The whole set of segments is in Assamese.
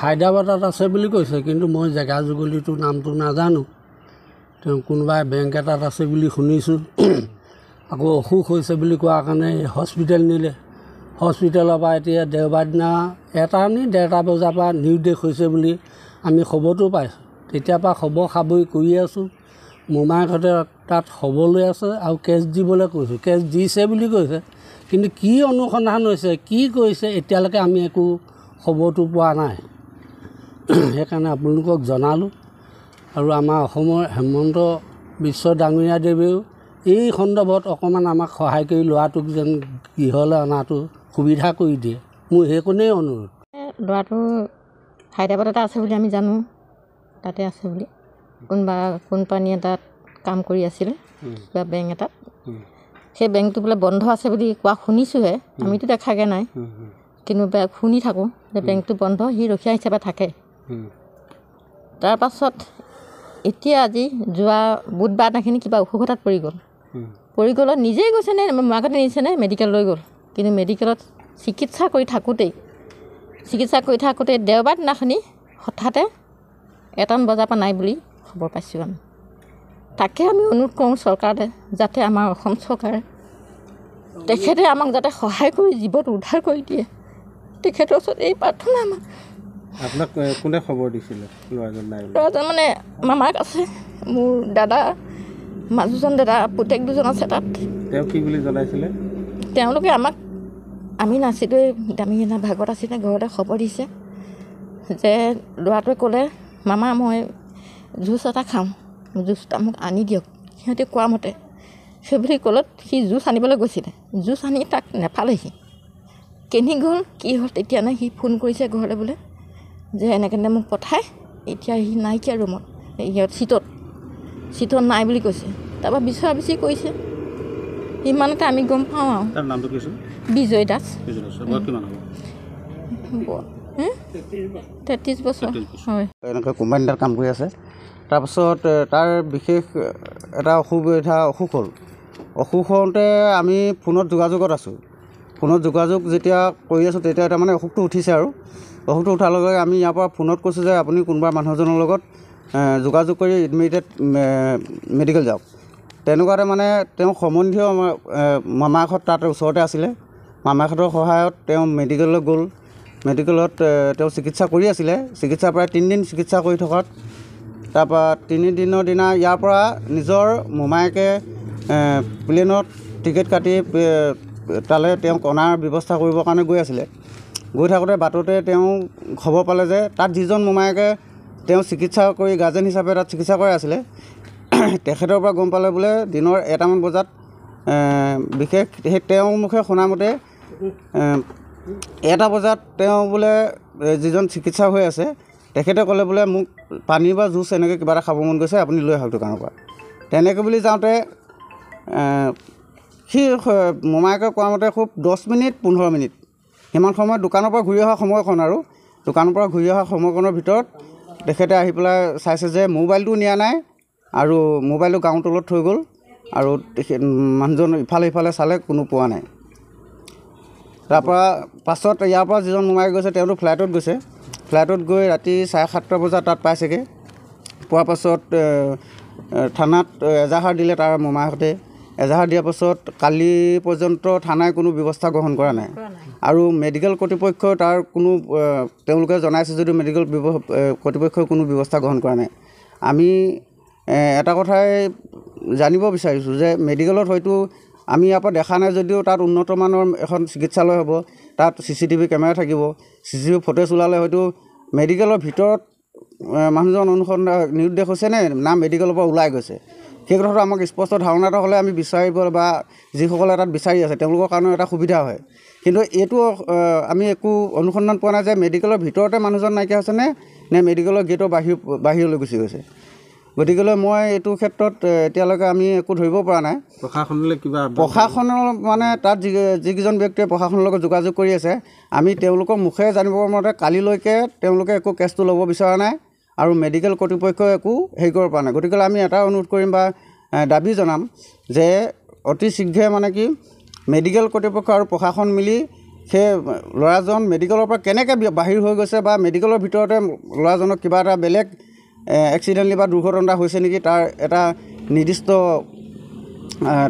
হায়দৰাবাদত আছে বুলি কৈছে কিন্তু মই জেগা যুগলিটো নামটো নাজানো তেওঁ কোনোবাই বেংক এটাত আছে বুলি শুনিছোঁ আকৌ অসুখ হৈছে বুলি কোৱাৰ কাৰণে হস্পিটেল নিলে হস্পিটেলৰ পৰা এতিয়া দেওবাৰ দিনা এটা নি ডেৰটা বজাৰ পৰা নিৰ্দেশ হৈছে বুলি আমি খবৰটো পাইছোঁ তেতিয়াৰ পৰা খবৰ সাবৰি কৰি আছোঁ মোমায়েকহঁতে তাত লৈ আছে আৰু কেছ দিবলৈ কৈছোঁ কেছ দিছে বুলি কৈছে কিন্তু কি অনুসন্ধান হৈছে কি কৰিছে এতিয়ালৈকে আমি একো খবৰটো পোৱা নাই সেইকাৰণে আপোনালোকক জনালোঁ আৰু আমাৰ অসমৰ হেমন্ত বিশ্ব ডাঙৰীয়াদেৱেও এই সন্দৰ্ভত অকণমান আমাক সহায় কৰি ল'ৰাটোক যেন গৃহলৈ অনাটো সুবিধা কৰি দিয়ে মোৰ সেইকণেই অনুৰোধ ল'ৰাটো এটা আছে বুলি আমি জানো তাতে আছে বুলি কোনোবা কোম্পানী এটাত কাম কৰি আছিলে কিবা বেংক এটাত সেই বেংকটো বোলে বন্ধ আছে বুলি কোৱা শুনিছোঁহে আমিতো দেখাগৈ নাই কিন্তু শুনি থাকোঁ যে বেংকটো বন্ধ সি ৰখীয়া হিচাপে থাকে তাৰপাছত এতিয়া আজি যোৱা বুধবাৰ দিনাখিনি কিবা অসুখতাত পৰি গ'ল পৰি গ'লত নিজেই গৈছেনে মাকতে নিছেনে লৈ গ'ল কিন্তু মেডিকেলত চিকিৎসা কৰি থাকোঁতেই চিকিৎসা কৰি থাকোঁতে দেওবাৰ দিনাখনি হঠাতে এটান বজাৰ পৰা নাই বুলি খবৰ পাইছোঁ আমি তাকে আমি অনুৰোধ কৰোঁ চৰকাৰে যাতে আমাৰ অসম চৰকাৰে তেখেতে আমাক যাতে সহায় কৰি জীৱত উদ্ধাৰ কৰি দিয়ে তেখেতৰ ওচৰত এই প্ৰাৰ্থনা আমাৰ আপোনাক কোনে খবৰ দিছিলে ল'ৰাজন মানে মামাক আছে মোৰ দাদা মাজুজন দাদা পুতেক দুজন আছে তাত তেওঁ কি বুলি জনাইছিলে তেওঁলোকে আমাক আমি নাচিলোঁ দামী এনা ভাগত আছিলে ঘৰতে খবৰ দিছে যে ল'ৰাটোৱে ক'লে মামা মই জুচ এটা খাওঁ জুচ মোক আনি দিয়ক সিহঁতে কোৱা মতে সেই বুলি ক'লত সি জুচ আনিবলৈ গৈছিলে জুচ আনি তাক নেপালেহি কেনি গ'ল কি হ'ল তেতিয়া নাই সি ফোন কৰিছে ঘৰলৈ বোলে যে এনেকৈ মোক পঠাই এতিয়া সি নাইকিয়া ৰুমত সিহঁত চিটত চিটত নাই বুলি কৈছে তাৰপৰা বিচৰা বিচি কৰিছে সিমানতে আমি গম পাওঁ আৰু বিজয় দাস তেত্ৰিছ বছৰ হয় এনেকৈ কোম্পানী কোম্পানীত কাম কৰি আছে তাৰপিছত তাৰ বিশেষ এটা অসুবিধা অসুখ হ'ল অসুখ হওঁতে আমি ফোনত যোগাযোগত আছোঁ ফোনত যোগাযোগ যেতিয়া কৰি আছোঁ তেতিয়া তাৰমানে অসুখটো উঠিছে আৰু বহুতো উঠাৰ লগে লগে আমি ইয়াৰ পৰা ফোনত কৈছোঁ যে আপুনি কোনোবা মানুহজনৰ লগত যোগাযোগ কৰি এডমিটেড মেডিকেল যাওক তেনেকুৱাতে মানে তেওঁ সম্বন্ধীয় মামাহঁত তাত ওচৰতে আছিলে মামাহঁতৰ সহায়ত তেওঁ মেডিকেললৈ গ'ল মেডিকেলত তেওঁ চিকিৎসা কৰি আছিলে চিকিৎসা প্ৰায় তিনিদিন চিকিৎসা কৰি থকাত তাৰপৰা তিনিদিনৰ দিনা ইয়াৰ পৰা নিজৰ মোমায়েকে প্লেনত টিকেট কাটি তালৈ তেওঁক অনাৰ ব্যৱস্থা কৰিবৰ কাৰণে গৈ আছিলে গৈ থাকোঁতে বাটতে তেওঁ খবৰ পালে যে তাত যিজন মোমায়েকে তেওঁ চিকিৎসা কৰি গাৰ্জেন হিচাপে তাত চিকিৎসা কৰি আছিলে তেখেতৰ পৰা গম পালে বোলে দিনৰ এটামান বজাত বিশেষ সেই তেওঁৰ মুখে শুনামতে এটা বজাত তেওঁ বোলে যিজন চিকিৎসা হৈ আছে তেখেতে ক'লে বোলে মোক পানী বা জুচ এনেকৈ কিবা এটা খাব মন গৈছে আপুনি লৈ আহক দোকানৰ পৰা তেনেকৈ বুলি যাওঁতে সি মোমায়েকে কোৱামতে খুব দহ মিনিট পোন্ধৰ মিনিট সিমান সময়ত দোকানৰ পৰা ঘূৰি অহা সময়কণ আৰু দোকানৰ পৰা ঘূৰি অহা সময়কণৰ ভিতৰত তেখেতে আহি পেলাই চাইছে যে মোবাইলটো নিয়া নাই আৰু মোবাইলটো গাঁৱৰ তলত থৈ গ'ল আৰু তেখেত মানুহজন ইফালে সিফালে চালে কোনো পোৱা নাই তাৰপৰা পাছত ইয়াৰ পৰা যিজন মোমাই গৈছে তেওঁতো ফ্লাইটত গৈছে ফ্লাইটত গৈ ৰাতি চাৰে সাতটা বজাত তাত পাইছেগৈ পোৱাৰ পাছত থানাত এজাহাৰ দিলে তাৰ মোমায়েকহঁতে এজাহাৰ দিয়াৰ পাছত কালি পৰ্যন্ত থানাই কোনো ব্যৱস্থা গ্ৰহণ কৰা নাই আৰু মেডিকেল কৰ্তৃপক্ষই তাৰ কোনো তেওঁলোকে জনাইছে যদিও মেডিকেল কৰ্তৃপক্ষই কোনো ব্যৱস্থা গ্ৰহণ কৰা নাই আমি এটা কথাই জানিব বিচাৰিছোঁ যে মেডিকেলত হয়তো আমি ইয়াৰ পৰা দেখা নাই যদিও তাত উন্নতমানৰ এখন চিকিৎসালয় হ'ব তাত চি চি টিভি কেমেৰা থাকিব চি চি টিভি ফটেজ ওলালে হয়তো মেডিকেলৰ ভিতৰত মানুহজন অনুসন্ধান নিৰুদ্দেশ হৈছেনে না মেডিকেলৰ পৰা ওলাই গৈছে সেই কথাটো আমাক স্পষ্ট ধাৰণা এটা হ'লে আমি বিচাৰিব বা যিসকলে তাত বিচাৰি আছে তেওঁলোকৰ কাৰণেও এটা সুবিধা হয় কিন্তু এইটো আমি একো অনুসন্ধান পোৱা নাই যে মেডিকেলৰ ভিতৰতে মানুহজন নাইকিয়া হৈছেনে নে মেডিকেলৰ গেটৰ বাহিৰ বাহিৰলৈ গুচি গৈছে গতিকেলৈ মই এইটো ক্ষেত্ৰত এতিয়ালৈকে আমি একো ধৰিব পৰা নাই প্ৰশাসনলৈ কিবা প্ৰশাসনৰ মানে তাত যি যিকেইজন ব্যক্তিয়ে প্ৰশাসনৰ লগত যোগাযোগ কৰি আছে আমি তেওঁলোকৰ মুখেৰে জানিব মতে কালিলৈকে তেওঁলোকে একো কেছটো ল'ব বিচৰা নাই আৰু মেডিকেল কৰ্তৃপক্ষই একো হেৰি কৰিব পৰা নাই গতিকে আমি এটা অনুৰোধ কৰিম বা দাবী জনাম যে অতি শীঘ্ৰে মানে কি মেডিকেল কৰ্তৃপক্ষ আৰু প্ৰশাসন মিলি সেই ল'ৰাজন মেডিকেলৰ পৰা কেনেকৈ বাহিৰ হৈ গৈছে বা মেডিকেলৰ ভিতৰতে ল'ৰাজনক কিবা এটা বেলেগ এক্সিডেণ্টলি বা দুৰ্ঘটনা হৈছে নেকি তাৰ এটা নিৰ্দিষ্ট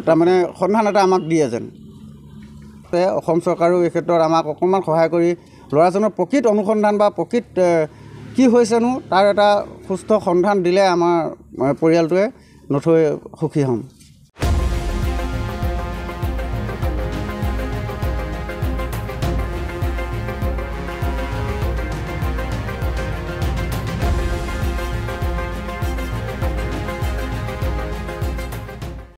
তাৰমানে সন্ধান এটা আমাক দিয়ে যেন অসম চৰকাৰেও এই ক্ষেত্ৰত আমাক অকণমান সহায় কৰি ল'ৰাজনৰ প্ৰকৃত অনুসন্ধান বা প্ৰকৃত কি হৈছেনো তাৰ এটা সুস্থ সন্ধান দিলে আমাৰ পৰিয়ালটোৱে নথৈ সুখী হ'ম